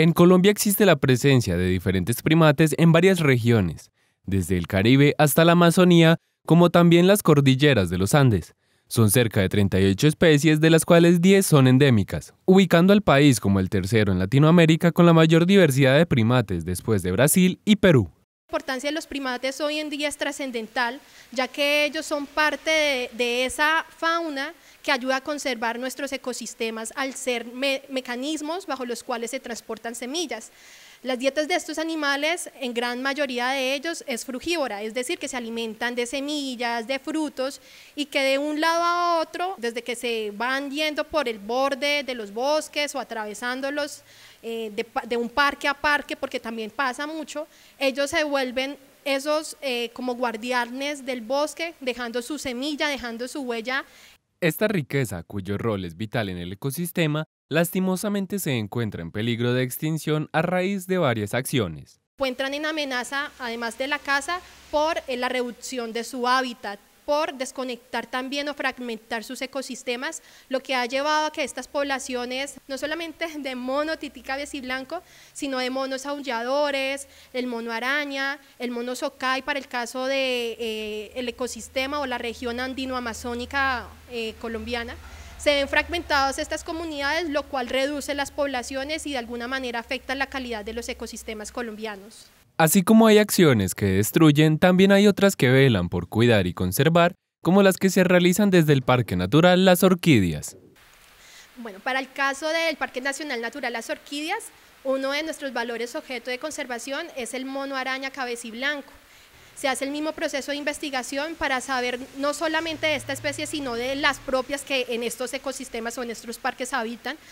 En Colombia existe la presencia de diferentes primates en varias regiones, desde el Caribe hasta la Amazonía, como también las cordilleras de los Andes. Son cerca de 38 especies, de las cuales 10 son endémicas, ubicando al país como el tercero en Latinoamérica con la mayor diversidad de primates después de Brasil y Perú. La importancia de los primates hoy en día es trascendental, ya que ellos son parte de, esa fauna que ayuda a conservar nuestros ecosistemas al ser mecanismos bajo los cuales se transportan semillas. Las dietas de estos animales, en gran mayoría de ellos, es frugívora, es decir, que se alimentan de semillas, de frutos, y que de un lado a otro, desde que se van yendo por el borde de los bosques o atravesándolos eh, de, de un parque a parque, porque también pasa mucho, ellos se vuelven vuelven esos eh, como guardianes del bosque, dejando su semilla, dejando su huella. Esta riqueza, cuyo rol es vital en el ecosistema, lastimosamente se encuentra en peligro de extinción a raíz de varias acciones. Encuentran en amenaza, además de la caza, por eh, la reducción de su hábitat, por desconectar también o fragmentar sus ecosistemas, lo que ha llevado a que estas poblaciones, no solamente de mono titica y blanco, sino de monos aulladores, el mono araña, el mono socay para el caso del de, eh, ecosistema o la región andino-amazónica eh, colombiana, se ven fragmentadas estas comunidades, lo cual reduce las poblaciones y de alguna manera afecta la calidad de los ecosistemas colombianos. Así como hay acciones que destruyen, también hay otras que velan por cuidar y conservar, como las que se realizan desde el Parque Natural Las Orquídeas. Bueno, para el caso del Parque Nacional Natural Las Orquídeas, uno de nuestros valores objeto de conservación es el mono araña cabeciblanco. Se hace el mismo proceso de investigación para saber no solamente de esta especie, sino de las propias que en estos ecosistemas o en estos parques habitan,